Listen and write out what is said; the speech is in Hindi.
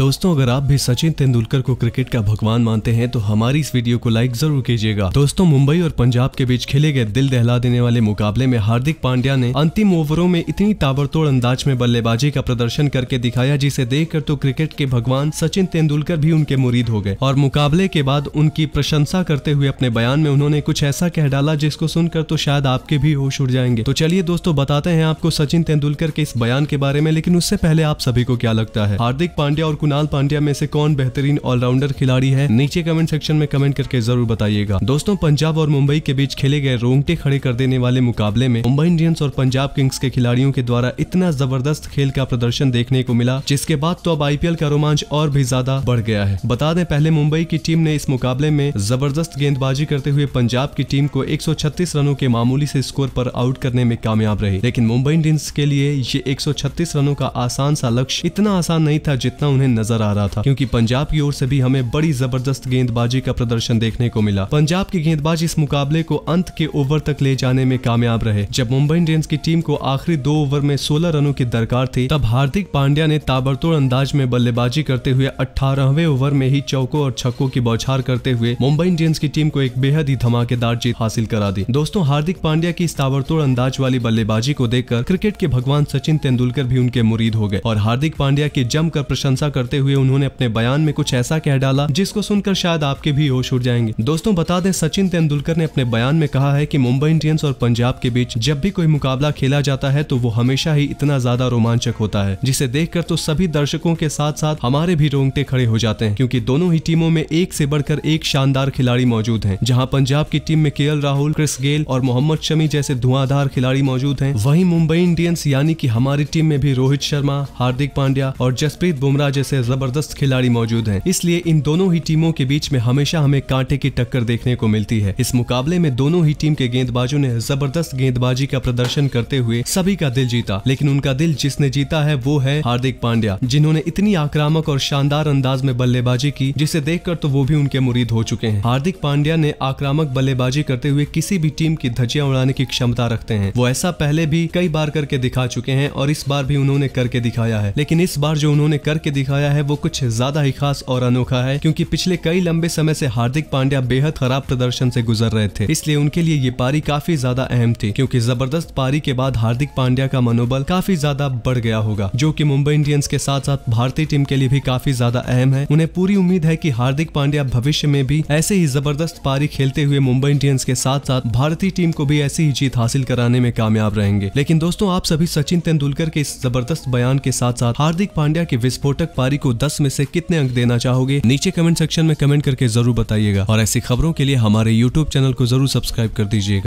दोस्तों अगर आप भी सचिन तेंदुलकर को क्रिकेट का भगवान मानते हैं तो हमारी इस वीडियो को लाइक जरूर कीजिएगा दोस्तों मुंबई और पंजाब के बीच खेले गए दिल दहला देने वाले मुकाबले में हार्दिक पांड्या ने अंतिम ओवरों में इतनी ताबड़तोड़ अंदाज में बल्लेबाजी का प्रदर्शन करके दिखाया जिसे देख तो क्रिकेट के भगवान सचिन तेंदुलकर भी उनके मुरीद हो गए और मुकाबले के बाद उनकी प्रशंसा करते हुए अपने बयान में उन्होंने कुछ ऐसा कह डाला जिसको सुनकर तो शायद आपके भी होश उड़ जाएंगे तो चलिए दोस्तों बताते हैं आपको सचिन तेंदुलकर के इस बयान के बारे में लेकिन उससे पहले आप सभी को क्या लगता है हार्दिक पांड्या और कुणाल पांड्या में से कौन बेहतरीन ऑलराउंडर खिलाड़ी है नीचे कमेंट सेक्शन में कमेंट करके जरूर बताइएगा दोस्तों पंजाब और मुंबई के बीच खेले गए रोंगटे खड़े कर देने वाले मुकाबले में मुंबई इंडियंस और पंजाब किंग्स के खिलाड़ियों के द्वारा इतना जबरदस्त खेल का प्रदर्शन देखने को मिला जिसके बाद तो अब आईपीएल का रोमांच और भी ज्यादा बढ़ गया है बता दें पहले मुंबई की टीम ने इस मुकाबले में जबरदस्त गेंदबाजी करते हुए पंजाब की टीम को 136 रनों के मामूली से स्कोर पर आउट करने में कामयाब रही लेकिन मुंबई इंडियंस के लिए ये 136 रनों का आसान सा लक्ष्य इतना आसान नहीं था जितना उन्हें नजर आ रहा था क्योंकि पंजाब की ओर से भी हमें बड़ी जबरदस्त गेंदबाजी का प्रदर्शन देखने को मिला पंजाब के गेंदबाज इस मुकाबले को अंत के ओवर तक ले जाने में कामयाब रहे जब मुंबई इंडियंस की टीम को आखिरी दो ओवर में सोलह रनों की दरकार थी तब हार्दिक पांड्या ने ताबड़तोड़ अंदाज में बल्लेबाजी करते हुए अठारहवे ओवर में ही चौकों और छक्कों की बौछार करते हुए मुंबई इंडियंस की टीम को एक बेहद ही धमाकेदार जीत हासिल करा दी दोस्तों हार्दिक पांड्या की इस ताबड़तोड़ अंदाज वाली बल्लेबाजी को देखकर क्रिकेट के भगवान सचिन तेंदुलकर भी उनके मुरीद हो गए और हार्दिक पांड्या की जमकर प्रशंसा करते करते हुए उन्होंने अपने बयान में कुछ ऐसा कह डाला जिसको सुनकर शायद आपके भी होश उड़ जाएंगे दोस्तों बता दें सचिन तेंदुलकर ने अपने बयान में कहा है की मुंबई इंडियंस और पंजाब के बीच जब भी कोई मुकाबला खेला जाता है तो वो हमेशा ही इतना ज्यादा रोमांचक होता है जिसे देख तो सभी दर्शकों के साथ साथ हमारे भी रोंगटे खड़े हो जाते हैं क्यूँकी दोनों ही टीमों में एक से बढ़कर एक शानदार खिलाड़ी मौजूद है जहाँ पंजाब की टीम में के राहुल क्रिस गेल और मोहम्मद शमी जैसे धुआंधार खिलाड़ी मौजूद है वही मुंबई इंडियंस यानी कि हमारी टीम में भी रोहित शर्मा हार्दिक पांड्या और जसप्रीत बुमराह जैसे जबरदस्त खिलाड़ी मौजूद हैं इसलिए इन दोनों ही टीमों के बीच में हमेशा हमें कांटे की टक्कर देखने को मिलती है इस मुकाबले में दोनों ही टीम के गेंदबाजों ने जबरदस्त गेंदबाजी का प्रदर्शन करते हुए सभी का दिल जीता लेकिन उनका दिल जिसने जीता है वो है हार्दिक पांड्या जिन्होंने इतनी आक्रामक और शानदार अंदाज में बल्लेबाजी की जिसे देख तो वो भी उनके मुरीद हो चुके हैं हार्दिक पांड्या ने आक्रामक बल्लेबाजी करते हुए किसी भी टीम की धजिया उड़ाने की क्षमता रखते हैं वो ऐसा पहले भी कई बार करके दिखा चुके हैं और इस बार भी उन्होंने करके दिखाया है लेकिन इस बार जो उन्होंने करके दिखाया आया है वो कुछ ज्यादा ही खास और अनोखा है क्योंकि पिछले कई लंबे समय से हार्दिक पांड्या बेहद खराब प्रदर्शन से गुजर रहे थे इसलिए उनके लिए ये पारी काफी ज्यादा अहम थी क्योंकि जबरदस्त पारी के बाद हार्दिक पांड्या का मनोबल काफी ज्यादा बढ़ गया होगा जो की मुंबई इंडियंस के साथ साथ भारतीय टीम के लिए भी काफी ज्यादा अहम है उन्हें पूरी उम्मीद है की हार्दिक पांड्या भविष्य में भी ऐसे ही जबरदस्त पारी खेलते हुए मुंबई इंडियंस के साथ साथ भारतीय टीम को भी ऐसी ही जीत हासिल कराने में कामयाब रहेंगे लेकिन दोस्तों आप सभी सचिन तेंदुलकर के इस जबरदस्त बयान के साथ साथ हार्दिक पांड्या के विस्फोटक पारी को दस में से कितने अंक देना चाहोगे नीचे कमेंट सेक्शन में कमेंट करके जरूर बताइएगा और ऐसी खबरों के लिए हमारे यूट्यूब चैनल को जरूर सब्सक्राइब कर दीजिएगा